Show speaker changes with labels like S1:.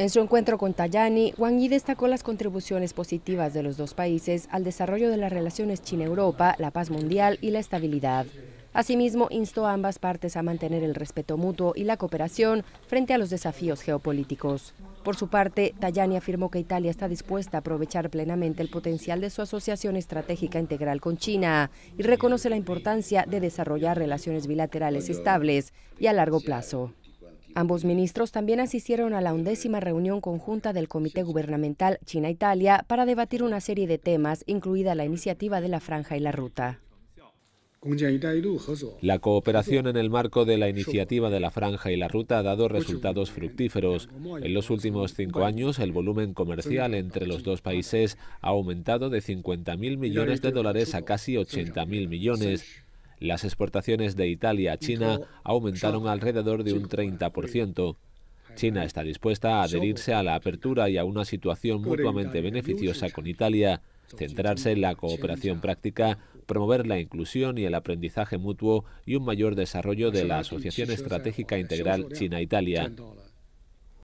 S1: En su encuentro con Tajani, Wang Yi destacó las contribuciones positivas de los dos países al desarrollo de las relaciones China-Europa, la paz mundial y la estabilidad. Asimismo, instó a ambas partes a mantener el respeto mutuo y la cooperación frente a los desafíos geopolíticos. Por su parte, Tajani afirmó que Italia está dispuesta a aprovechar plenamente el potencial de su asociación estratégica integral con China y reconoce la importancia de desarrollar relaciones bilaterales estables y a largo plazo. Ambos ministros también asistieron a la undécima reunión conjunta del Comité Gubernamental China-Italia para debatir una serie de temas, incluida la iniciativa de la Franja y la Ruta.
S2: La cooperación en el marco de la iniciativa de la Franja y la Ruta ha dado resultados fructíferos. En los últimos cinco años, el volumen comercial entre los dos países ha aumentado de 50.000 millones de dólares a casi 80.000 millones. Las exportaciones de Italia a China aumentaron alrededor de un 30%. China está dispuesta a adherirse a la apertura y a una situación mutuamente beneficiosa con Italia, centrarse en la cooperación práctica, promover la inclusión y el aprendizaje mutuo y un mayor desarrollo de la Asociación Estratégica Integral China-Italia.